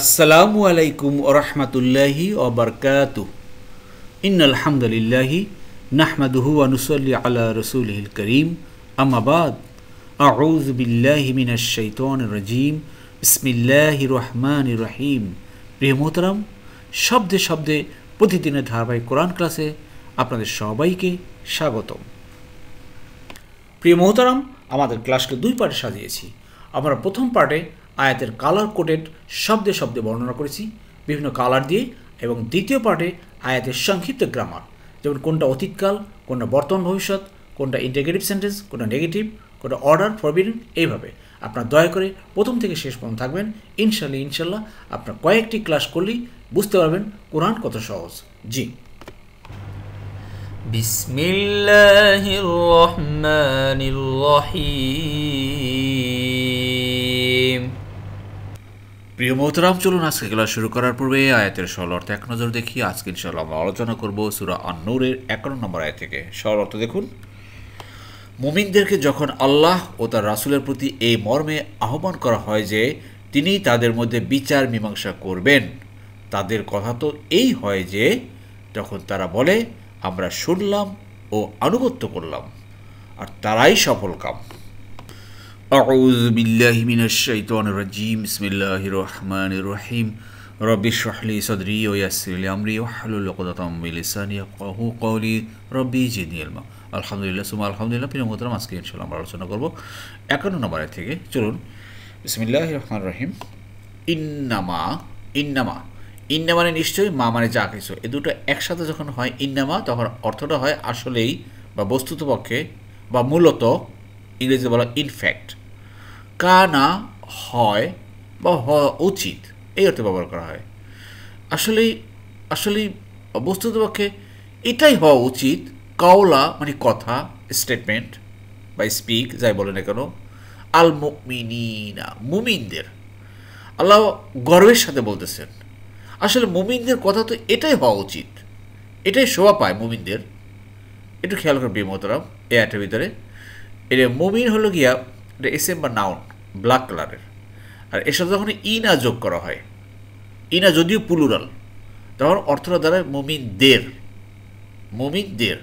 আসসালামু আলাইকুম ওরহমতুল্লাহি ওবরকাত ইন আলহামদুলিল্লাহি নাহমাদুহু আনুসল্লি আলা রসুলহিল করিম আমাবাদ আউজ বিল্লাহি মিনাশ শৈতন রজিম ইসমিল্লাহি রহমান রহিম প্রিয় মোহতরাম শব্দে শব্দে প্রতিদিনের ধারাবাহিক কোরআন ক্লাসে আপনাদের সবাইকে স্বাগতম প্রিয় মোহতারাম আমাদের ক্লাসকে দুই পার্টে সাজিয়েছি আমরা প্রথম পার্টে আয়াতের কালার কোটেড শব্দে শব্দে বর্ণনা করেছি বিভিন্ন কালার দিয়ে এবং দ্বিতীয় পার্টে আয়াতের সংক্ষিপ্ত গ্রামার যেমন কোনটা অতীতকাল কোনটা বর্তমান ভবিষ্যৎ কোনটা ইন্টিগ্রেটিভ সেন্টেন্স কোনটা নেগেটিভ কোনটা অর্ডার ফরবিডেন এইভাবে আপনার দয়া করে প্রথম থেকে শেষ পর্যন্ত থাকবেন ইনশাল্লাহ ইনশাল্লাহ আপনার কয়েকটি ক্লাস করলেই বুঝতে পারবেন কোরআন কত সহজ জি বিসমিল্লাহির রহমানির রহিম প্রিয় মোহতরাম চলুন আজকে খেলা শুরু করার পূর্বে আয়াতের সরল অর্থ এক নজর দেখি আজকে ইনশাল আমরা আলোচনা করব সুরা আন্নুরের একান্ন নম্বর আয় থেকে সরল অর্থ দেখুন মুমিনদেরকে যখন আল্লাহ ও তার রাসুলের প্রতি এই মর্মে আহ্বান করা হয় যে তিনি তাদের মধ্যে বিচার মীমাংসা করবেন তাদের কথা তো এই হয় যে তখন তারা বলে আমরা শুনলাম ও আনুগত্য করলাম আর তারাই সফল কাম أعوذ بالله من الشيطان الرجيم بسم الله الرحمن الرحيم رب اشرح لي صدري ويسر لي أمري واحلل عقدة من لساني يفقهوا قولي আলহামদুলিল্লাহ সুমা আলহামদুলিল্লাহ প্রিয় মোহতরম আমরা আলোচনা করবো একান্ন নম্বর থেকে চলুন বিসমিল্লাহ রহমান রহিম ইন্নামা ইন্নামা ইন্না মানে নিশ্চয়ই মা মানে যা কিছু এ দুটো একসাথে যখন হয় ইন্নামা তখন অর্থটা হয় আসলেই বা বস্তুতপক্ষে বা মূলত ইংরেজি বলা ইনফ্যাক্ট কানা হয় বা হওয়া উচিত এই অর্থে ব্যবহার করা হয় আসলেই আসলেই বস্তুতপক্ষে এটাই হওয়া উচিত কাওলা মানে কথা স্টেটমেন্ট বা স্পিক যাই বলে না কেন আল মুমিনা মুমিনদের আল্লাহ গর্বের সাথে বলতেছেন আসলে মুমিনদের কথা তো এটাই হওয়া উচিত এটাই শোভা পায় মুমিনদের একটু খেয়াল করবি মতরাম এ আটের ভিতরে এটা মুমিন হলো গিয়া এটা এসএম বা নাউন ব্ল্যাক কালারের আর এসব যখন ইনা যোগ করা হয় ইনা যদিও পুলুরাল তখন অর্থটা দাঁড়ায় মমিন দের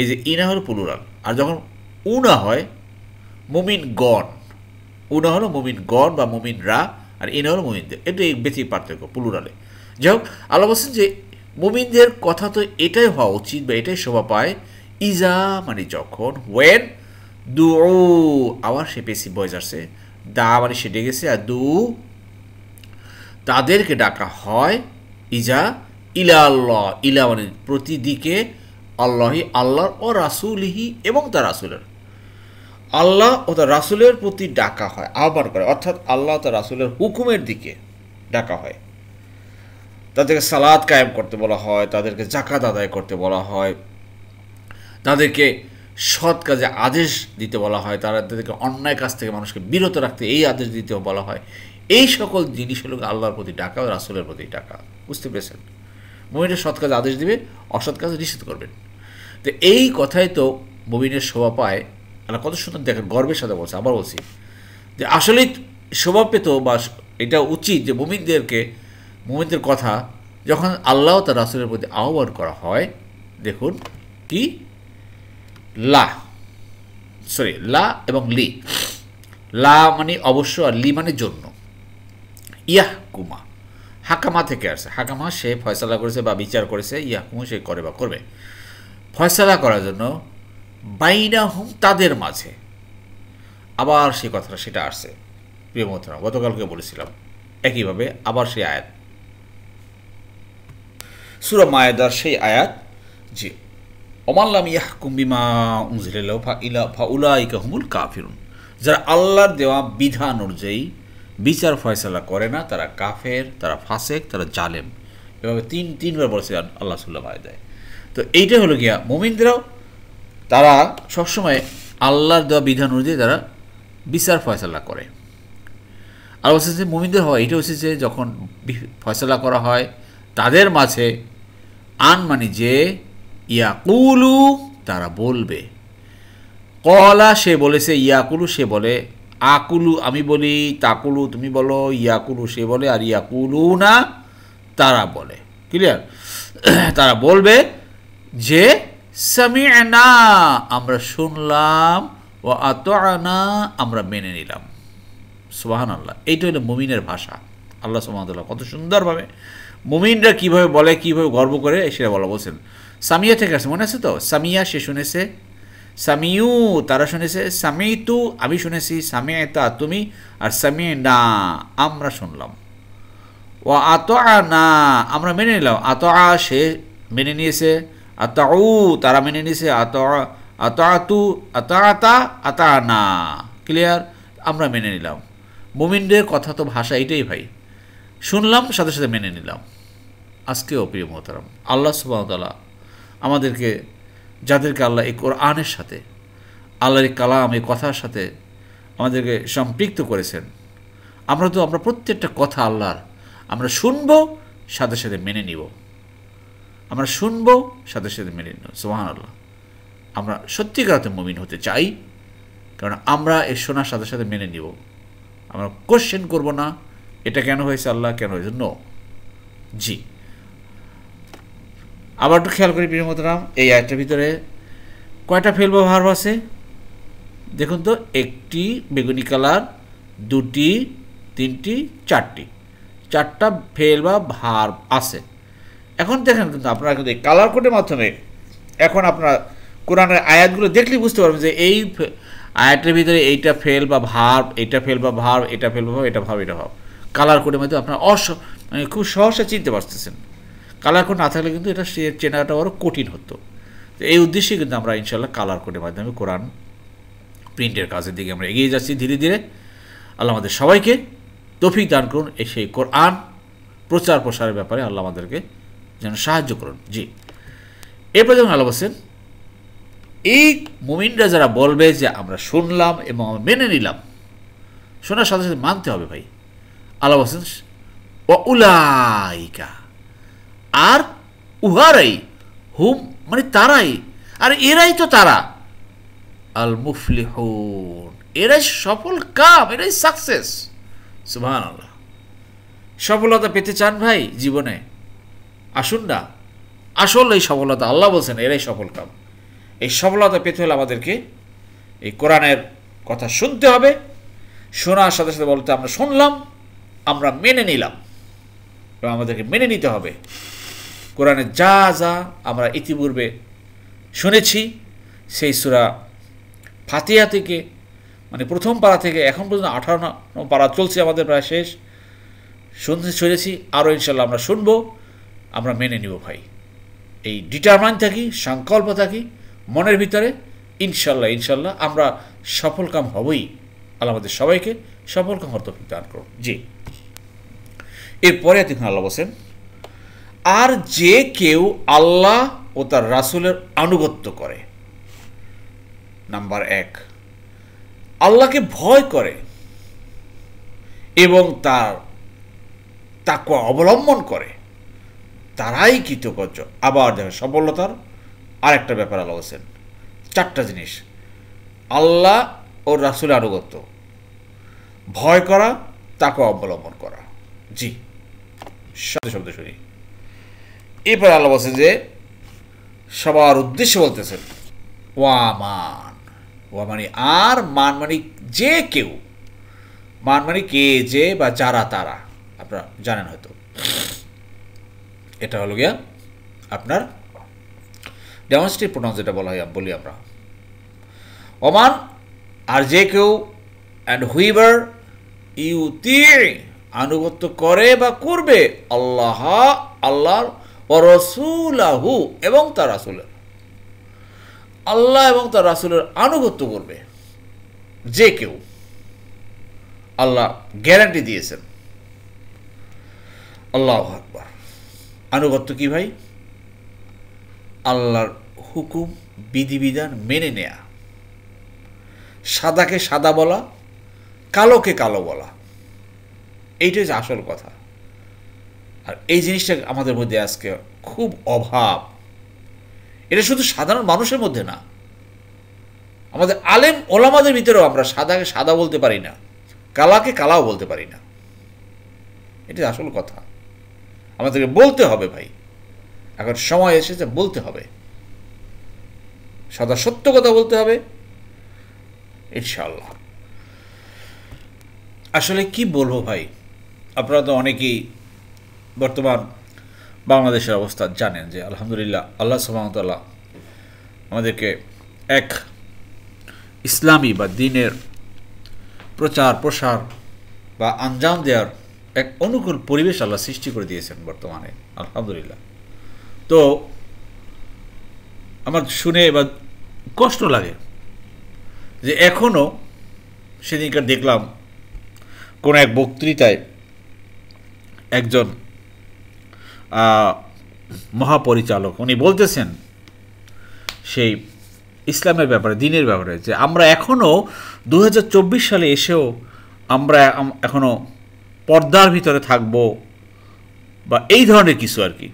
এই যে ইনা হলো পুলুরাল আর যখন উনা হয় মমিন গণ উনা হলো মমিন গন বা রা আর ইনা হলো দের এটা বেশি পার্থক্য পুলুরালে যাই হোক আল্লাহ বলছেন যে মুমিনদের কথা তো এটাই হওয়া উচিত বা এটাই শোভা পায় ইজা মানে যখন ওয়েন দু ও আবার সে পেসি বয়েজ আসছে দা মানে সে ডেকেছে আর দু তাদেরকে ডাকা হয় ইজা ইলা আল্লাহ ইলা মানে প্রতিদিকে আল্লাহি আল্লাহর ও রাসুলহি এবং তার রাসুলের আল্লাহ ও তার রাসুলের প্রতি ডাকা হয় আহ্বান করে অর্থাৎ আল্লাহ তার রাসুলের হুকুমের দিকে ডাকা হয় তাদেরকে সালাদ কায়েম করতে বলা হয় তাদেরকে জাকাত আদায় করতে বলা হয় তাদেরকে সৎ কাজে আদেশ দিতে বলা হয় তারা তাদেরকে অন্যায় কাজ থেকে মানুষকে বিরত রাখতে এই আদেশ দিতেও বলা হয় এই সকল জিনিস হলো আল্লাহর প্রতি টাকা ও রাসুলের প্রতি টাকা বুঝতে পেরেছেন মমিনটা সৎ কাজ আদেশ দিবে অসৎ কাজ নিষেধ করবেন তো এই কথাই তো মমিনের শোভা পায় আল্লাহ কত সুন্দর দেখেন গর্বের সাথে বলছে আবার বলছি যে আসলেই শোভা পেত বা এটা উচিত যে মোমিনদেরকে মোমিনদের কথা যখন আল্লাহ তার রাসুলের প্রতি আহ্বান করা হয় দেখুন কি লা সরি লা এবং লি লা মানে অবশ্য আর লি মানে জন্য ইয়াহ কুমা হাকামা থেকে আসছে হাকামা সে ফয়সালা করেছে বা বিচার করেছে ইয়াহকুমা সে করে বা করবে ফয়সালা করার জন্য বাইনা হুম তাদের মাঝে আবার সে কথাটা সেটা আসছে প্রিয় গতকালকে বলেছিলাম একইভাবে আবার সেই আয়াত সুরা মায়েদার সেই আয়াত জি অমাল্লাম ইয়াহকুম বিমা উনজিল্লাহ ফা ইলা ফা হুমুল কাফিরুন যারা আল্লাহর দেওয়া বিধান অনুযায়ী বিচার ফয়সলা করে না তারা কাফের তারা ফাসেক তারা জালেম এভাবে তিন তিনবার বলছে আল্লাহ সুল্লাহ দেয় তো এইটা হলো গিয়া মোমিনদেরাও তারা সবসময় আল্লাহর দেওয়া বিধান অনুযায়ী তারা বিচার ফয়সলা করে আর হচ্ছে যে মোমিনদের হয় এটা হচ্ছে যে যখন ফয়সলা করা হয় তাদের মাঝে আন মানে যে ইয়াকুলু তারা বলবে কলা সে বলেছে ইয়াকুলু সে বলে আকুলু আমি বলি তাকুলু তুমি বলো ইয়াকুলু সে বলে আর ইয়াকুলু না তারা বলে ক্লিয়ার তারা বলবে যে না আমরা শুনলাম ও আনা আমরা মেনে নিলাম সোহান আল্লাহ এইটা হলো মুমিনের ভাষা আল্লাহ সোহান কত সুন্দরভাবে মুমিনরা কীভাবে বলে কীভাবে গর্ব করে সেটা বলা বলছেন সামিয়া থেকে আসছে মনে আছে তো সামিয়া সে শুনেছে সামিউ তারা শুনেছে সামি তু আমি শুনেছি সামিয়া তা তুমি আর সামি না আমরা শুনলাম ও আত না আমরা মেনে নিলাম আত সে মেনে নিয়েছে আত তারা মেনে নিয়েছে আত আত আত আত আত আতা না ক্লিয়ার আমরা মেনে নিলাম মুমিনদের কথা তো ভাষা এটাই ভাই শুনলাম সাথে সাথে মেনে নিলাম আজকেও প্রিয় মোহতারাম আল্লাহ সুবাহতাল্লাহ আমাদেরকে যাদেরকে আল্লাহ এই কোরআনের সাথে আল্লাহর এই কালাম এই কথার সাথে আমাদেরকে সম্পৃক্ত করেছেন আমরা তো আমরা প্রত্যেকটা কথা আল্লাহর আমরা শুনবো সাথে সাথে মেনে নিব আমরা শুনবো সাথে সাথে মেনে নিব সোহান আল্লাহ আমরা সত্যিকারতে মমিন হতে চাই কারণ আমরা এ শোনার সাথে সাথে মেনে নিব আমরা কোশ্চেন করব না এটা কেন হয়েছে আল্লাহ কেন হয়েছে নো জি আবার একটু খেয়াল করি প্রিয় মোতরাম এই আয়টার ভিতরে কয়টা ফেল ব্যবহার আছে দেখুন তো একটি বেগুনি কালার দুটি তিনটি চারটি চারটা ফেল বা ভার্ব আছে এখন দেখেন কিন্তু আপনারা কিন্তু এই কালার কোডের মাধ্যমে এখন আপনারা কোরআনের আয়াতগুলো দেখলে বুঝতে পারবেন যে এই আয়াতের ভিতরে এইটা ফেল বা ভার এটা ফেল বা ভার এটা ফেল বা ভাব এটা ভাব এটা ভাব কালার কোডের মাধ্যমে আপনারা অস মানে খুব সহসে চিনতে পারতেছেন কালার কোড না থাকলে কিন্তু এটা চেনাটা আরও কঠিন হতো তো এই উদ্দেশ্যে কিন্তু আমরা ইনশাল্লাহ কালার কোডের মাধ্যমে কোরআন প্রিন্টের কাজের দিকে আমরা এগিয়ে যাচ্ছি ধীরে ধীরে আল্লাহ আমাদের সবাইকে তফিক দান করুন এই সেই কোরআন প্রচার প্রসারের ব্যাপারে আল্লাহ আমাদেরকে যেন সাহায্য করুন জি এরপর যেমন আল্লাহ বলছেন এই মুমিনরা যারা বলবে যে আমরা শুনলাম এবং আমরা মেনে নিলাম শোনার সাথে সাথে মানতে হবে ভাই আল্লাহ ও উলাইকা আর উহারাই হুম মানে তারাই আর এরাই তো তারা আল মুফলি মুফলিহন এরাই সফল কাম এরাই সাকসেস সুহান আল্লাহ সফলতা পেতে চান ভাই জীবনে আসুন না আসল এই সফলতা আল্লাহ বলছেন এরাই সফল কাম এই সফলতা পেতে হলে আমাদেরকে এই কোরআনের কথা শুনতে হবে শোনার সাথে সাথে বলতে আমরা শুনলাম আমরা মেনে নিলাম আমাদেরকে মেনে নিতে হবে কোরআনে যা যা আমরা ইতিপূর্বে শুনেছি সেই সুরা ফাতিয়া থেকে মানে প্রথম পাড়া থেকে এখন পর্যন্ত আঠারো পাড়া চলছে আমাদের প্রায় শেষ শুনতে শুনেছি আরও ইনশাল্লাহ আমরা শুনবো আমরা মেনে নিব ভাই এই ডিটারমাইন থাকি সংকল্প থাকি মনের ভিতরে ইনশাল্লাহ ইনশাল্লাহ আমরা সফলকাম হবই আল্লাহ আমাদের সবাইকে সফলকাম হর্তফিক দান করুন জি এরপরে তিনি আল্লাহ বসেন আর যে কেউ আল্লাহ ও তার রাসুলের আনুগত্য করে নাম্বার এক আল্লাহকে ভয় করে এবং তার তাকে অবলম্বন করে তারাই কৃতকার্য আবার দেখেন সফলতার আরেকটা ব্যাপার আলো আছেন চারটা জিনিস আল্লাহ ও রাসুলের আনুগত্য ভয় করা তাকে অবলম্বন করা জি শব্দ শব্দ শুনি এরপরে আল্লাহ বলছেন যে সবার উদ্দেশ্য বলতেছেন ওয়ামান ওয়ামানি আর মান মানি যে কেউ মান মানি কে যে বা যারা তারা আপনারা জানেন হয়তো এটা হলো গিয়া আপনার ডেমনস্ট্রেট প্রোনাউন্স যেটা বলা হয় বলি আমরা ওমান আর যে কেউ অ্যান্ড হুইভার ইউতি আনুগত্য করে বা করবে আল্লাহ আল্লাহর ও রসুলাহু এবং তার রাসুলের আল্লাহ এবং তার রাসুলের আনুগত্য করবে যে কেউ আল্লাহ গ্যারান্টি দিয়েছেন আল্লাহ আকবর আনুগত্য কি ভাই আল্লাহর হুকুম বিধিবিধান মেনে নেয়া সাদাকে সাদা বলা কালোকে কালো বলা এইটাই হচ্ছে আসল কথা আর এই জিনিসটা আমাদের মধ্যে আজকে খুব অভাব এটা শুধু সাধারণ মানুষের মধ্যে না আমাদের আলেম ওলামাদের ভিতরেও আমরা সাদাকে সাদা বলতে পারি না কালাকে কালাও বলতে পারি না এটি আসল কথা আমাদেরকে বলতে হবে ভাই এখন সময় এসেছে বলতে হবে সদা সত্য কথা বলতে হবে ইনশাল্লাহ আসলে কি বলবো ভাই আপনারা তো অনেকেই বর্তমান বাংলাদেশের অবস্থা জানেন যে আলহামদুলিল্লাহ আল্লাহ সুবাহতাল্লাহ আমাদেরকে এক ইসলামী বা দিনের প্রচার প্রসার বা আঞ্জাম দেওয়ার এক অনুকূল পরিবেশ আল্লাহ সৃষ্টি করে দিয়েছেন বর্তমানে আলহামদুলিল্লাহ তো আমার শুনে এবার কষ্ট লাগে যে এখনও সেদিনকার দেখলাম কোনো এক বক্তৃতায় একজন মহাপরিচালক উনি বলতেছেন সেই ইসলামের ব্যাপারে দিনের ব্যাপারে যে আমরা এখনও দু সালে এসেও আমরা এখনও পর্দার ভিতরে থাকব বা এই ধরনের কিছু আর কি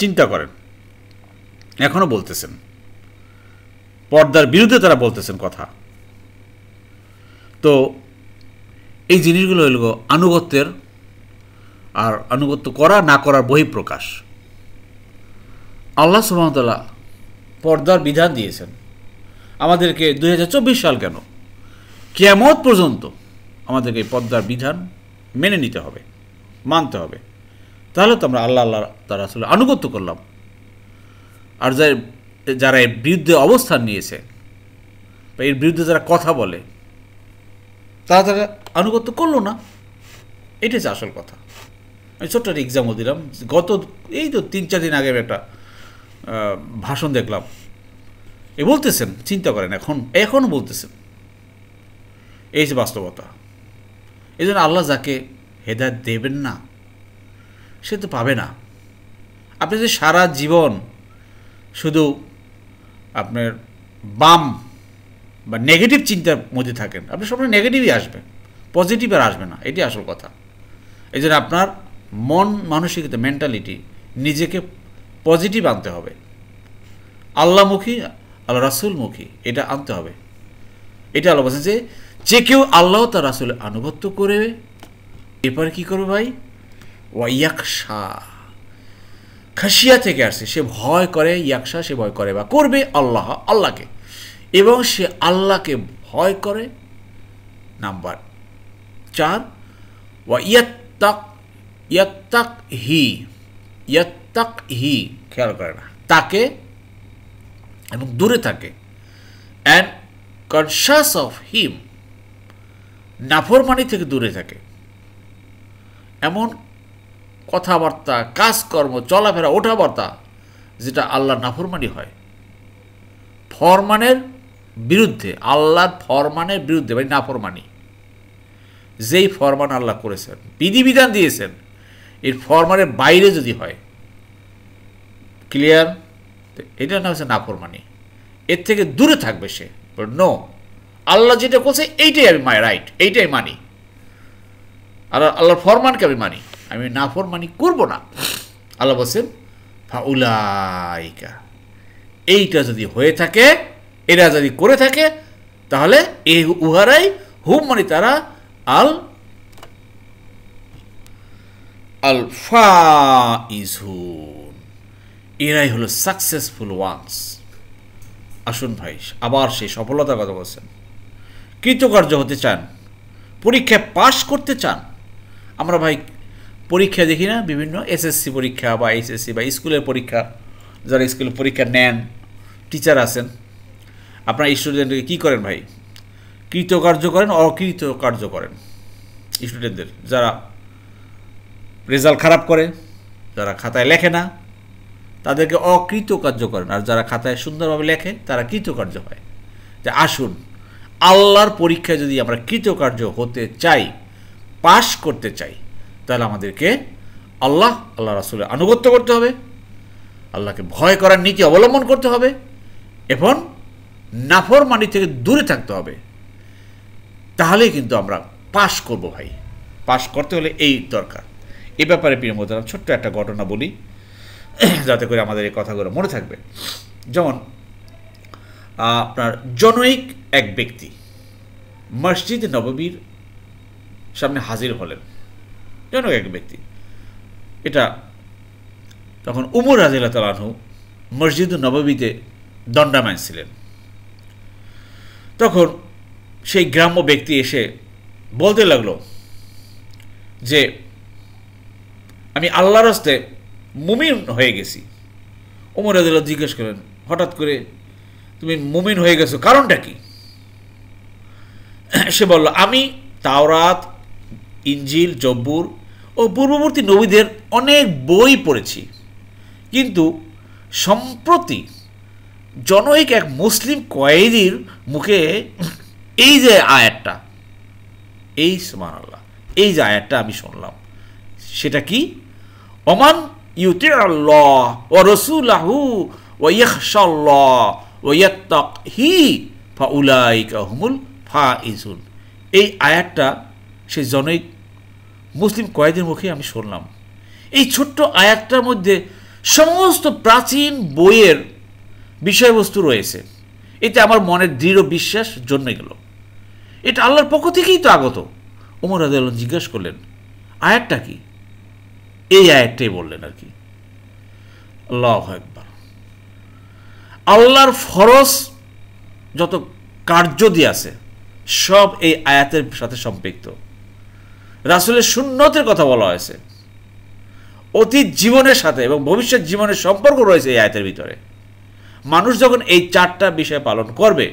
চিন্তা করেন এখনও বলতেছেন পর্দার বিরুদ্ধে তারা বলতেছেন কথা তো এই জিনিসগুলো হইল আনুগত্যের আর আনুগত্য করা না করার বহিঃপ্রকাশ আল্লাহ সুহামতাল্লাহ পর্দার বিধান দিয়েছেন আমাদেরকে দুই হাজার চব্বিশ সাল কেন কেমত পর্যন্ত আমাদেরকে এই পর্দার বিধান মেনে নিতে হবে মানতে হবে তাহলে তো আমরা আল্লাহ আল্লাহ তারা আসলে আনুগত্য করলাম আর যাই যারা এর বিরুদ্ধে অবস্থান নিয়েছে বা এর বিরুদ্ধে যারা কথা বলে তারা তারা আনুগত্য করলো না এটাই আসল কথা আমি ছোট্ট একটা এক্সাম্পল দিলাম গত এই তো তিন চার দিন আগে একটা ভাষণ দেখলাম এ বলতেছেন চিন্তা করেন এখন এখনও বলতেছেন এই যে বাস্তবতা এই জন্য আল্লাহ যাকে হেদায়ত দেবেন না সে তো পাবে না আপনি যদি সারা জীবন শুধু আপনার বাম বা নেগেটিভ চিন্তার মধ্যে থাকেন আপনি সবসময় নেগেটিভই আসবে পজিটিভ আর আসবে না এটি আসল কথা এই জন্য আপনার মন মানসিকতা মেন্টালিটি নিজেকে পজিটিভ আনতে হবে আল্লাহমুখী আল্লাহ রাসুলমুখী এটা আনতে হবে এটা আল্লাহ বলছেন যে যে কেউ আল্লাহ তার রাসুল আনুগত্য করে এরপরে কী করবে ভাই ওয়াইয়াকশা খাসিয়া থেকে আসছে সে ভয় করে ইয়াকশা সে ভয় করে বা করবে আল্লাহ আল্লাহকে এবং সে আল্লাহকে ভয় করে নাম্বার চার ওয়াইয়াত্তাক ইয়াত্তাক হি ইয়াত্তাক হি খেয়াল করে না তাকে এবং দূরে থাকে অ্যান্ড কনশাস অফ হিম নাফরমানি থেকে দূরে থাকে এমন কথাবার্তা কাজকর্ম চলাফেরা ওঠাবার্তা যেটা আল্লাহ নাফরমানি হয় ফরমানের বিরুদ্ধে আল্লাহর ফরমানের বিরুদ্ধে মানে নাফরমানি যেই ফরমান আল্লাহ করেছেন বিধিবিধান দিয়েছেন এর ফরমারের বাইরে যদি হয় ক্লিয়ার এটার নাম হচ্ছে নাফরমানি এর থেকে দূরে থাকবে সে নো আল্লাহ যেটা করছে এইটাই আমি মাই রাইট এইটাই মানি আর আল্লাহর ফরমানকে আমি মানি আমি নাফরমানি করব না আল্লাহ বলছেন ফাউলাইকা এইটা যদি হয়ে থাকে এরা যদি করে থাকে তাহলে এই উহারাই হুম মানে তারা আল আল ফাইজুন এরাই হলো সাকসেসফুল ওয়ান্স আসুন ভাই আবার সেই সফলতার কথা বলছেন কৃতকার্য হতে চান পরীক্ষায় পাশ করতে চান আমরা ভাই পরীক্ষা দেখি না বিভিন্ন এসএসসি পরীক্ষা বা এইচএসসি বা স্কুলের পরীক্ষা যারা স্কুলের পরীক্ষা নেন টিচার আছেন আপনার স্টুডেন্টকে কী করেন ভাই কৃতকার্য করেন অকৃতকার্য করেন স্টুডেন্টদের যারা রেজাল্ট খারাপ করে যারা খাতায় লেখে না তাদেরকে অকৃতকার্য করেন আর যারা খাতায় সুন্দরভাবে লেখে তারা কৃতকার্য হয় যে আসুন আল্লাহর পরীক্ষায় যদি আমরা কৃতকার্য হতে চাই পাশ করতে চাই তাহলে আমাদেরকে আল্লাহ আল্লাহ রাসুলের আনুগত্য করতে হবে আল্লাহকে ভয় করার নীতি অবলম্বন করতে হবে এবং নাফর মানি থেকে দূরে থাকতে হবে তাহলেই কিন্তু আমরা পাশ করব ভাই পাশ করতে হলে এই দরকার এ ব্যাপারে প্রিয় মোদারাম ছোট্ট একটা ঘটনা বলি যাতে করে আমাদের এই কথাগুলো মনে থাকবে যেমন আপনার জনৈক এক ব্যক্তি মসজিদ নববীর সামনে হাজির হলেন জনৈক এক ব্যক্তি এটা তখন উমর রাজিল্লা তালাহু মসজিদ নববীতে দণ্ডামান ছিলেন তখন সেই গ্রাম্য ব্যক্তি এসে বলতে লাগলো যে আমি আল্লাহর হস্তে মুমিন হয়ে গেছি ওমর আদুল্লাহ জিজ্ঞেস করেন হঠাৎ করে তুমি মুমিন হয়ে গেছো কারণটা কি সে বলল আমি তাওরাত ইঞ্জিল জব্বুর ও পূর্ববর্তী নবীদের অনেক বই পড়েছি কিন্তু সম্প্রতি জনৈক এক মুসলিম কয়েদির মুখে এই যে আয়াতটা এই সমান আল্লাহ এই যে আয়াতটা আমি শুনলাম সেটা কি অমান ইউতি আল্লাহ ও আহু ও ইয়াহসাল্লাহ ও ইয়াত্তাক হি ফা উলাইকা হুমুল ফা ইজুল এই আয়াতটা সেই জনৈক মুসলিম কয়েদের মুখে আমি শুনলাম এই ছোট্ট আয়াতটার মধ্যে সমস্ত প্রাচীন বইয়ের বিষয়বস্তু রয়েছে এতে আমার মনের দৃঢ় বিশ্বাস জন্মে গেল এটা আল্লাহর পক্ষ থেকেই তো আগত ওমর আদাল জিজ্ঞাসা করলেন আয়াতটা কি এই আয়াতটাই বললেন আর কি আল্লাহ একবার আল্লাহর ফরজ যত দিয়ে আছে সব এই আয়াতের সাথে সম্পৃক্ত রাসুলের শূন্যতের কথা বলা হয়েছে অতীত জীবনের সাথে এবং ভবিষ্যৎ জীবনের সম্পর্ক রয়েছে এই আয়াতের ভিতরে মানুষ যখন এই চারটা বিষয় পালন করবে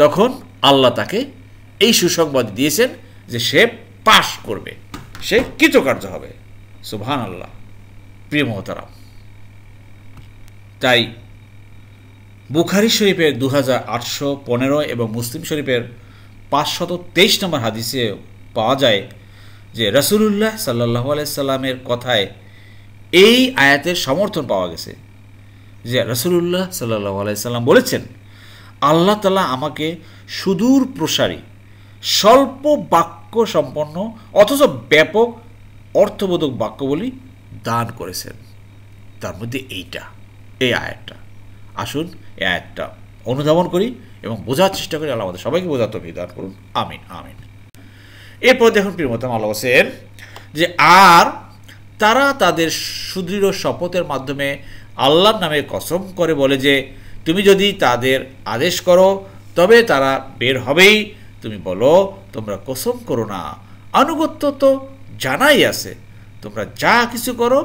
তখন আল্লাহ তাকে এই সুসংবাদ দিয়েছেন যে সে পাশ করবে সে কৃতকার্য হবে সুবহান আল্লাহ প্রিয় মহতারাম তাই বুখারি শরীফের দু হাজার আটশো এবং মুসলিম শরীফের পাঁচশত তেইশ নম্বর হাদিসে পাওয়া যায় যে রসুলুল্লাহ সাল্লাহ আলাইসাল্লামের কথায় এই আয়াতের সমর্থন পাওয়া গেছে যে রসুলুল্লাহ সাল্লাহ আলাইসাল্লাম বলেছেন আল্লাহ তালা আমাকে সুদূর প্রসারী স্বল্প বাক্য সম্পন্ন অথচ ব্যাপক অর্থবোধক বাক্যবলী দান করেছেন তার মধ্যে এইটা এই আয়াতটা আসুন এই আয়াতটা অনুধাবন করি এবং বোঝার চেষ্টা করি আল্লাহ আমাদের সবাইকে বোঝাতে তফিক দান করুন আমিন আমিন এরপর দেখুন প্রিয়মতাম আল্লাহ হোসেন যে আর তারা তাদের সুদৃঢ় শপথের মাধ্যমে আল্লাহর নামে কসম করে বলে যে তুমি যদি তাদের আদেশ করো তবে তারা বের হবেই তুমি বলো তোমরা কসম করো না আনুগত্য তো জানাই আছে তোমরা যা কিছু করো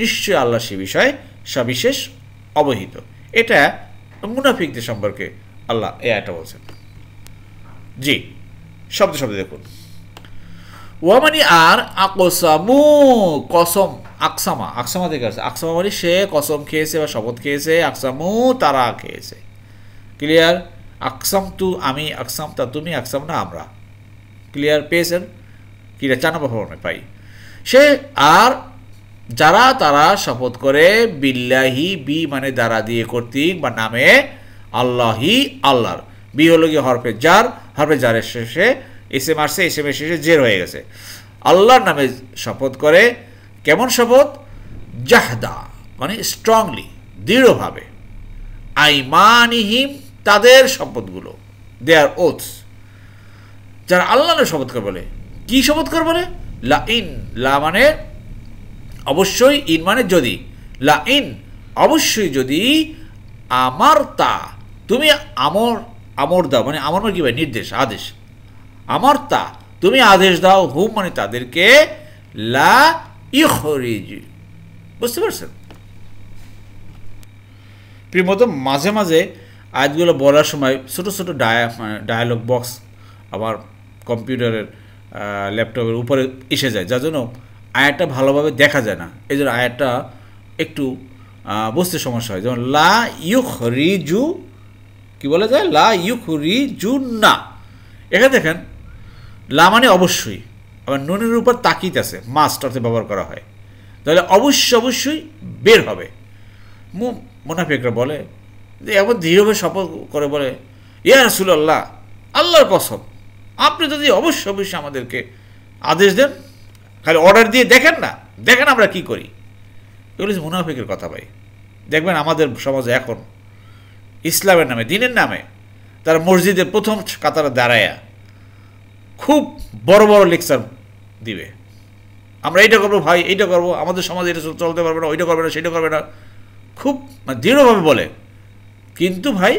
নিশ্চয় আল্লাহ সে বিষয়ে সবিশেষ অবহিত এটা মুনাফিকদের সম্পর্কে আল্লাহ এ এটা বলছেন জি শব্দ শব্দ দেখুন ওয়ামানি আর আকসামু কসম আকসামা আকসামা থেকে আছে আকসামা মানে সে কসম খেয়েছে বা শপথ খেয়েছে আকসামু তারা খেয়েছে ক্লিয়ার আকসাম তু আমি আকসাম তা তুমি আকসাম না আমরা ক্লিয়ার পেয়েছেন কিরা চার নম্বর পাই সে আর যারা তারা শপথ করে বিল্লাহি বি মানে দ্বারা দিয়ে কর্তৃক বা নামে আল্লাহি আল্লাহর বি হলো গিয়ে হরফে জার হরফে জারের শেষে এস এম আসছে এস এম এর শেষে জের হয়ে গেছে আল্লাহর নামে শপথ করে কেমন শপথ জাহদা মানে স্ট্রংলি দৃঢ়ভাবে আইমানিহিম তাদের শপথগুলো দে আর ওথস যারা আল্লাহ শপথ করে বলে কী শপথ করবো রে মানে? লা ইন লা মানে অবশ্যই ইন মানে যদি লা ইন অবশ্যই যদি আমার তা তুমি আমর আমর দাও মানে আমার মানে কী ভাই নির্দেশ আদেশ আমার তা তুমি আদেশ দাও হুম মানে তাদেরকে লা ইহরিজ বুঝতে পারছেন প্রিয়মত মাঝে মাঝে আজগুলো বলার সময় ছোট ছোট ডায়া ডায়ালগ বক্স আবার কম্পিউটারের ল্যাপটপের উপরে এসে যায় যার জন্য আয়াটা ভালোভাবে দেখা যায় না এই জন্য আয়াটা একটু বুঝতে সমস্যা হয় যেমন লা ইউক রিজু কি বলা যায় লা ইউক রিজু না এখানে দেখেন লা মানে অবশ্যই আবার নুনের উপর তাকিত আছে মাস্ট অর্থে ব্যবহার করা হয় তাহলে অবশ্যই অবশ্যই বের হবে মু মোনাফিকরা বলে যে এমন দৃঢ়ভাবে শপথ করে বলে ইয়া রসুল্লাহ আল্লাহর কসম আপনি যদি অবশ্যই অবশ্যই আমাদেরকে আদেশ দেন খালি অর্ডার দিয়ে দেখেন না দেখেন আমরা কি করি এগুলো মুনাফিকের কথা ভাই দেখবেন আমাদের সমাজে এখন ইসলামের নামে দিনের নামে তারা মসজিদের প্রথম কাতারে দাঁড়ায়া খুব বড় বড় লেকচার দিবে আমরা এইটা করবো ভাই এইটা করবো আমাদের সমাজে এটা চলতে পারবে না ওইটা করবে না সেটা করবে না খুব মানে দৃঢ়ভাবে বলে কিন্তু ভাই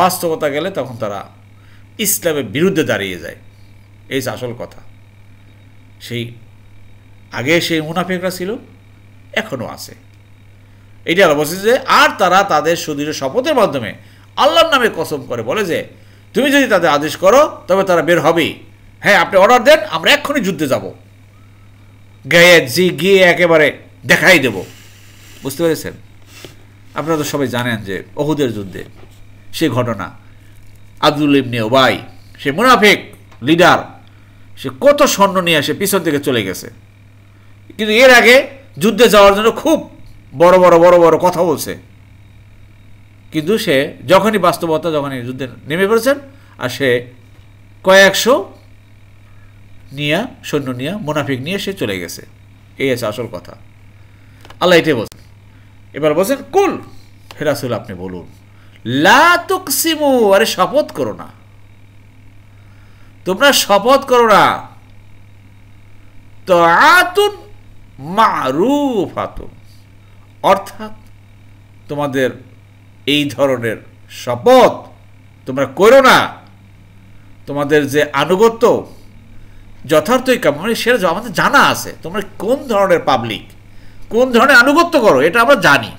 বাস্তবতা গেলে তখন তারা ইসলামের বিরুদ্ধে দাঁড়িয়ে যায় এই আসল কথা সেই আগে সেই মুনাফেকরা ছিল এখনও আছে এটা বলছে যে আর তারা তাদের সুদৃঢ় শপথের মাধ্যমে আল্লাহর নামে কসম করে বলে যে তুমি যদি তাদের আদেশ করো তবে তারা বের হবেই হ্যাঁ আপনি অর্ডার দেন আমরা এক্ষুনি যুদ্ধে যাব গায়ে জি গিয়ে একেবারে দেখাই দেব বুঝতে পেরেছেন আপনারা তো সবাই জানেন যে অহুদের যুদ্ধে সে ঘটনা আব্দুল ইবনে ওবাই সে মুনাফেক লিডার সে কত স্বর্ণ নিয়ে আসে পিছন থেকে চলে গেছে কিন্তু এর আগে যুদ্ধে যাওয়ার জন্য খুব বড় বড় বড় বড় কথা বলছে কিন্তু সে যখনই বাস্তবতা যখনই যুদ্ধে নেমে পড়েছেন আর সে কয়েকশো নিয়ে সৈন্য নিয়ে মুনাফিক নিয়ে সে চলে গেছে এই আছে আসল কথা আল্লাহ এটাই বলছেন এবার বলছেন কুল ফেরাসুল আপনি বলুন লাতুকসিমু আরে শপথ করো না তোমরা শপথ করো না তো আতুন মারুফ অর্থাৎ তোমাদের এই ধরনের শপথ তোমরা করো না তোমাদের যে আনুগত্য যথার্থই মানে সেটা আমাদের জানা আছে তোমরা কোন ধরনের পাবলিক কোন ধরনের আনুগত্য করো এটা আমরা জানি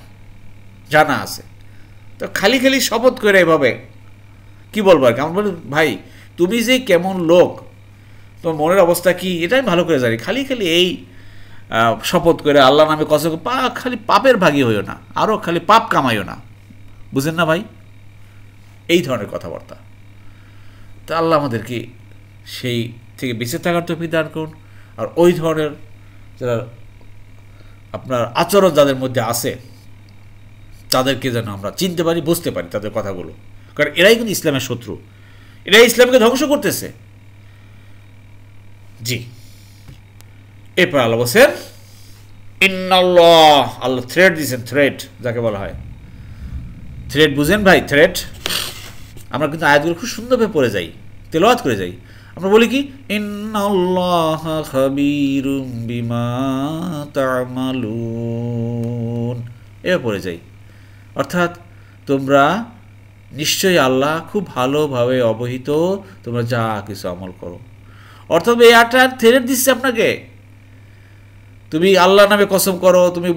জানা আছে তো খালি খালি শপথ করে এভাবে কি বলবো আর কি আমার বলি ভাই তুমি যে কেমন লোক তোমার মনের অবস্থা কি এটাই ভালো করে জানি খালি খালি এই শপথ করে আল্লাহ নামে কষ পা খালি পাপের ভাগি হইও না আরও খালি পাপ কামাইও না বুঝেন না ভাই এই ধরনের কথাবার্তা তা আল্লাহ আমাদেরকে সেই থেকে বেঁচে থাকার তো দান করুন আর ওই ধরনের যারা আপনার আচরণ যাদের মধ্যে আছে তাদেরকে যেন আমরা চিনতে পারি বুঝতে পারি তাদের কথাগুলো কারণ এরাই কিন্তু ইসলামের শত্রু এরাই ইসলামকে ধ্বংস করতেছে জি এরপর আল্লাহ বলছেন ইন্নাল্লাহ আল্লাহ থ্রেড দিয়েছেন থ্রেড যাকে বলা হয় থ্রেড বুঝেন ভাই থ্রেড আমরা কিন্তু আয়াতগুলো খুব সুন্দরভাবে পড়ে যাই তেলাওয়াত করে যাই আমরা বলি কি ইন্নাল্লাহ খাবীরুম বিমা তা'মালুন এভাবে পড়ে যাই অর্থাৎ তোমরা নিশ্চয়ই আল্লাহ খুব ভালোভাবে অবহিত তোমরা যা কিছু আমল করো অর্থাৎ এই আটা থেরে দিচ্ছে আপনাকে তুমি আল্লাহ নামে কসম করো তুমি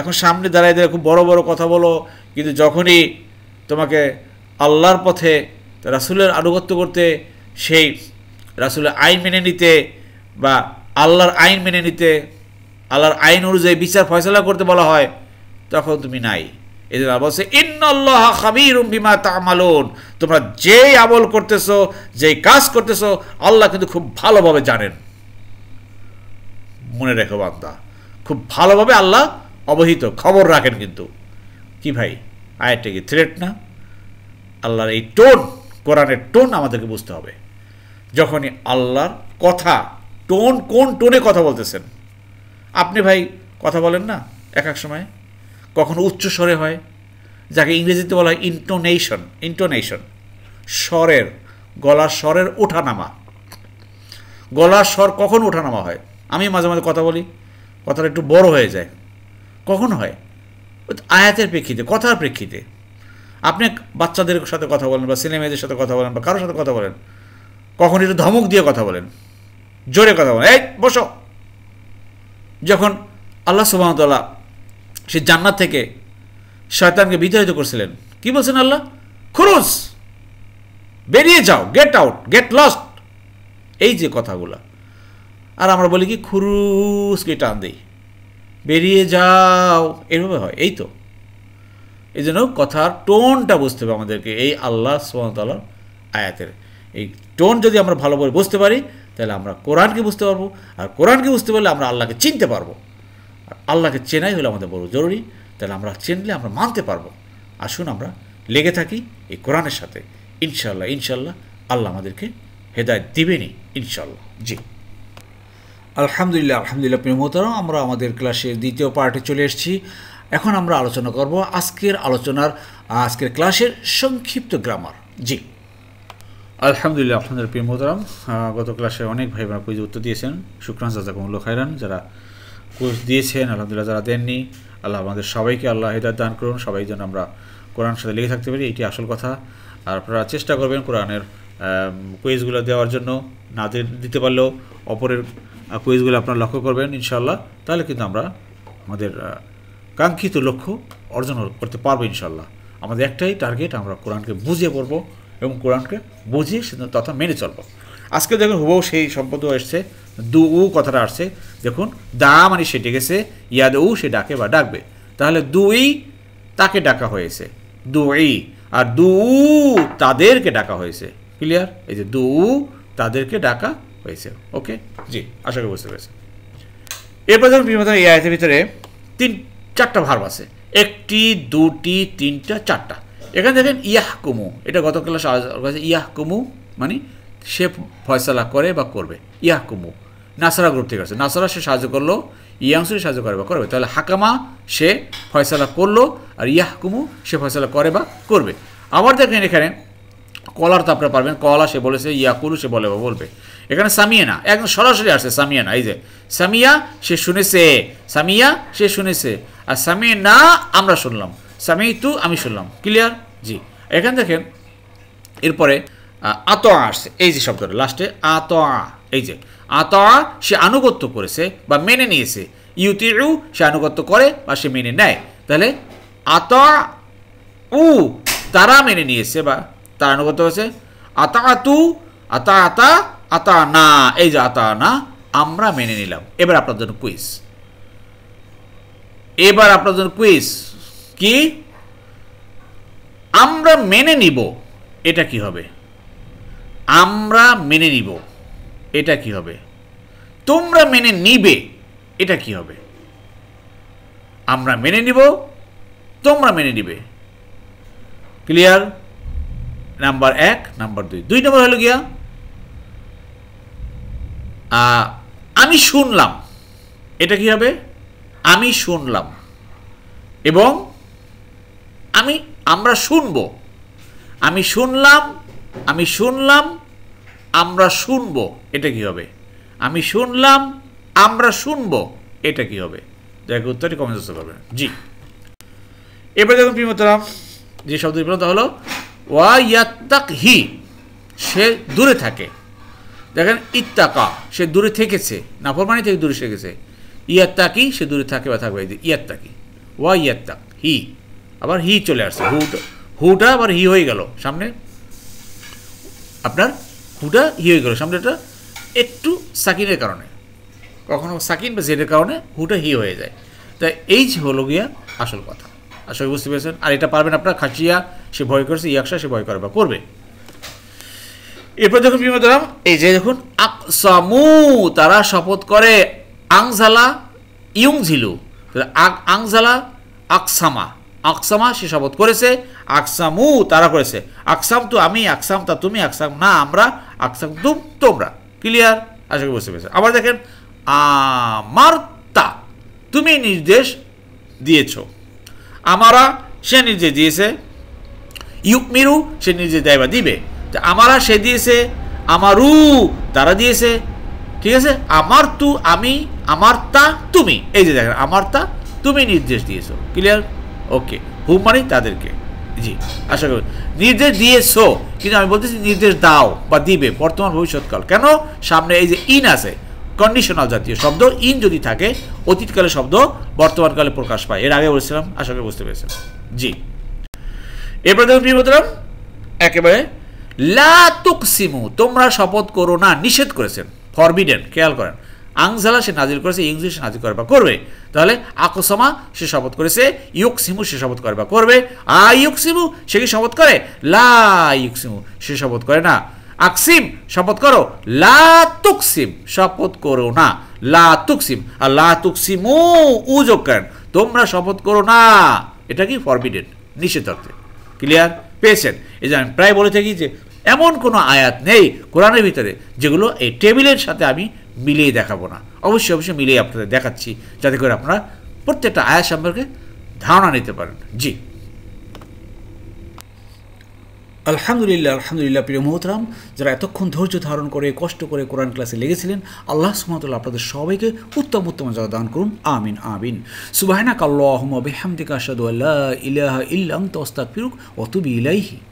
এখন সামনে দাঁড়ায় দাঁড়িয়ে খুব বড় বড় কথা বলো কিন্তু যখনই তোমাকে আল্লাহর পথে রাসুলের আনুগত্য করতে সেই রাসুলের আইন মেনে নিতে বা আল্লাহর আইন মেনে নিতে আল্লাহর আইন অনুযায়ী বিচার ফয়সলা করতে বলা হয় তখন তুমি নাই এদের বলছে ইন্নল্লাহ খাবির বিমা তামালুন তোমরা যেই আমল করতেছো যেই কাজ করতেছো আল্লাহ কিন্তু খুব ভালোভাবে জানেন মনে রেখো বান্দা খুব ভালোভাবে আল্লাহ অবহিত খবর রাখেন কিন্তু কি ভাই আয়টা কি থ্রেট না আল্লাহর এই টোন কোরআনের টোন আমাদেরকে বুঝতে হবে যখনই আল্লাহর কথা টোন কোন টোনে কথা বলতেছেন আপনি ভাই কথা বলেন না এক এক সময় কখনো উচ্চ স্বরে হয় যাকে ইংরেজিতে বলা হয় ইন্টোনেশন ইন্টোনেশন স্বরের গলার স্বরের ওঠানামা গলার স্বর কখন ওঠানামা হয় আমি মাঝে মাঝে কথা বলি কথাটা একটু বড় হয়ে যায় কখন হয় আয়াতের প্রেক্ষিতে কথার প্রেক্ষিতে আপনি বাচ্চাদের সাথে কথা বলেন বা ছেলেমেয়েদের সাথে কথা বলেন বা কারোর সাথে কথা বলেন কখন একটু ধমক দিয়ে কথা বলেন জোরে কথা বলেন এই বসো যখন আল্লাহ সুবাহতাল্লাহ সে জান্নাত থেকে শয়তানকে বিতাড়িত করছিলেন কি বলছেন আল্লাহ খুরুস বেরিয়ে যাও গেট আউট গেট লস্ট এই যে কথাগুলো আর আমরা বলি কি খুরুসকে টান দিই বেরিয়ে যাও এইভাবে হয় এই তো এই জন্য কথার টোনটা বুঝতে হবে আমাদেরকে এই আল্লাহ সোহানতাল্লাহ আয়াতের এই টোন যদি আমরা ভালো করে বুঝতে পারি তাহলে আমরা কোরআনকে বুঝতে পারবো আর কোরআনকে বুঝতে পারলে আমরা আল্লাহকে চিনতে পারবো আল্লাহকে চেনাই হলো আমাদের বড় জরুরি তাহলে আমরা চেনলে আমরা মানতে পারবো আসুন আমরা লেগে থাকি এই কোরআনের সাথে ইনশাল্লাহ ইনশাল্লাহ আল্লাহ আমাদেরকে হেদায়ত দিবেনি ইনশাল্লাহ জি আলহামদুলিল্লাহ আলহামদুলিল্লাহ প্রিয় আমরা আমাদের ক্লাসের দ্বিতীয় পার্টে চলে এসেছি এখন আমরা আলোচনা করব আজকের আলোচনার আজকের ক্লাসের সংক্ষিপ্ত গ্রামার জি আলহামদুলিল্লাহ আপনাদের প্রিয় মোহতারাম গত ক্লাসে অনেক ভাই বোনা উত্তর দিয়েছেন শুক্রান জাজাকুমুল্লা খাইরান যারা কোর্স দিয়েছেন আলহামদুলিল্লাহ যারা দেননি আল্লাহ আমাদের সবাইকে আল্লাহ হৃদয় দান করুন সবাই যেন আমরা কোরআন সাথে লিখে থাকতে পারি এটি আসল কথা আর আপনারা চেষ্টা করবেন কোরআনের কুইজগুলো দেওয়ার জন্য না দিতে পারলেও অপরের কুইজগুলো আপনারা লক্ষ্য করবেন ইনশাল্লাহ তাহলে কিন্তু আমরা আমাদের কাঙ্ক্ষিত লক্ষ্য অর্জন করতে পারবো ইনশাল্লাহ আমাদের একটাই টার্গেট আমরা কোরআনকে বুঝিয়ে পড়বো এবং কোরআনকে বুঝিয়ে তথা মেনে চলবো আজকে দেখুন হুবহু সেই সম্পদ এসছে দু কথাটা আসছে দেখুন দা মানে গেছে ডেকেছে ইয়াদৌ সে ডাকে বা ডাকবে তাহলে দুই তাকে ডাকা হয়েছে দুই আর দু তাদেরকে ডাকা হয়েছে ক্লিয়ার এই যে দু তাদেরকে ডাকা হয়েছে ওকে জি আশা করি বুঝতে পেরেছি এরপর ধরুন বিভিন্ন ধরনের এআইতে ভিতরে তিন চারটা ভার্ব আছে একটি দুটি তিনটা চারটা এখানে দেখেন ইয়াহকুমু এটা গত ক্লাস ইয়াহকুমু মানে সে ফয়সলা করে বা করবে ইয়াহকুমু নাসারা গ্রুপ থেকে আসছে নাসারা সে সাহায্য করলো ইয়াংসুরি সাহায্য করে বা করবে তাহলে হাকামা সে ফয়সলা করলো আর ইয়াহকুমু সে ফয়সলা করে বা করবে আবার দেখেন এখানে কলার তো আপনারা পারবেন কলা সে বলেছে ইয়াকুলু সে বলে বা বলবে এখানে সামিয়া না একদম সরাসরি আসছে সামিয়া না এই যে সামিয়া সে শুনেছে সামিয়া সে শুনেছে আর সামিয়া না আমরা শুনলাম সামি তু আমি শুনলাম ক্লিয়ার জি এখানে দেখেন এরপরে আত আসছে এই যে শব্দটা লাস্টে আত এই যে আতা সে আনুগত্য করেছে বা মেনে নিয়েছে ইউতিউ সে আনুগত্য করে বা সে মেনে নেয় তাহলে আতা উ তারা মেনে নিয়েছে বা তারা আনুগত্য করেছে আতা আতু আতা আতা আতা না এই যে আতা না আমরা মেনে নিলাম এবার আপনার জন্য কুইজ এবার আপনার জন্য কুইজ কি আমরা মেনে নিব এটা কি হবে আমরা মেনে নিব এটা কি হবে তোমরা মেনে নিবে এটা কি হবে আমরা মেনে নিব তোমরা মেনে নিবে ক্লিয়ার নাম্বার এক নাম্বার দুই দুই নম্বর হলো গিয়া আমি শুনলাম এটা কি হবে আমি শুনলাম এবং আমি আমরা শুনব আমি শুনলাম আমি শুনলাম আমরা শুনব এটা কি হবে আমি শুনলাম আমরা শুনব এটা কি হবে দেখো উত্তরটি কমেন্ট করবেন জি এবার দেখুন প্রিমতারাম যে শব্দ বিপ্রান্ত হলো ওয়া ইয়াত্তাক হি সে দূরে থাকে দেখেন ইত্তাকা সে দূরে থেকেছে নাফরমানি থেকে দূরে থেকেছে ইয়াত্তাকি সে দূরে থাকে বা থাকবে ইয়াত্তাকি ওয়া ইয়াত্তাক হি আবার হি চলে আসছে হুটা হুটা আবার হি হয়ে গেল সামনে আপনার পুটা হি হয়ে গেলো সামনেটা একটু সাকিনের কারণে কখনো সাকিন বা জেডের কারণে হুটা হি ইয়ে হয়ে যায় তো এই হলো গিয়া আসল কথা আসলে বুঝতে পেরেছেন আর এটা পারবেন আপনার খাসিয়া সে ভয় করছে ইয়াকশা সে ভয় করে বা করবে এরপর দেখুন বিমা ধরাম এই যে দেখুন আকসামু তারা শপথ করে আংঝালা ইউং ঝিলু আংঝালা আকসামা আকসামা সে শপথ করেছে আকসামু তারা করেছে আকসাম তো আমি আকসাম তা তুমি আকসাম না আমরা আকসাকুম তোমরা ক্লিয়ার আশা করি বুঝতে পেরেছি আবার দেখেন আমার্তা তুমি নির্দেশ দিয়েছ আমারা সে নির্দেশ দিয়েছে ইউকমিরু সে নিজে দেয় বা দিবে আমারা সে দিয়েছে আমারু তারা দিয়েছে ঠিক আছে আমার তু আমি আমার তা তুমি এই যে দেখেন আমার তা তুমি নির্দেশ দিয়েছো ক্লিয়ার ওকে হুম মানে তাদেরকে জি আশা করি নির্দেশ দিয়েছো কিন্তু আমি বলতেছি নির্দেশ দাও বা দিবে বর্তমান ভবিষ্যৎকাল কেন সামনে এই যে ইন আছে কন্ডিশনাল জাতীয় শব্দ ইন যদি থাকে অতীতকালে শব্দ বর্তমানকালে প্রকাশ পায় এর আগে বলেছিলাম আশা করি বুঝতে পেরেছেন জি এরপরে দেখুন কি বলতাম একেবারে লা তুকসিমু তোমরা শপথ করো না নিষেধ করেছেন ফরবিডেন খেয়াল করেন আংজালা সে নাজিল করেছে ইউজি সে নাজিল করে বা করবে তাহলে আকসমা সে শপথ করেছে ইউকসিমু সে শপথ করে বা করবে আ ইউকসিমু সে কি শপথ করে লা ইউকসিমু সে শপথ করে না আকসিম শপথ করো লা তুকসিম শপথ করো না লা তুকসিম আর লা তুকসিমু উ যোগ করেন তোমরা শপথ করো না এটা কি ফরবিডেন নিষেধার্থে ক্লিয়ার পেয়েছেন এই যে আমি প্রায় বলে থাকি যে এমন কোনো আয়াত নেই কোরআনের ভিতরে যেগুলো এই টেবিলের সাথে আমি মিলিয়ে দেখাবো না অবশ্যই অবশ্যই মিলিয়ে আপনাদের দেখাচ্ছি যাতে করে আপনারা প্রত্যেকটা আয়া সম্পর্কে ধারণা নিতে পারেন জি আলহামদুলিল্লাহ আলহামদুলিল্লাহ প্রিয় মোহতরাম যারা এতক্ষণ ধৈর্য ধারণ করে কষ্ট করে কোরআন ক্লাসে লেগেছিলেন আল্লাহ সুমতুল্লাহ আপনাদের সবাইকে উত্তম উত্তম জায়গা দান করুন আমিন আমিন সুবাহনা কাল্লাহমদিকা সাদু আল্লাহ ইলাহা তস্তা ফিরুক অতুবি ইলাইহি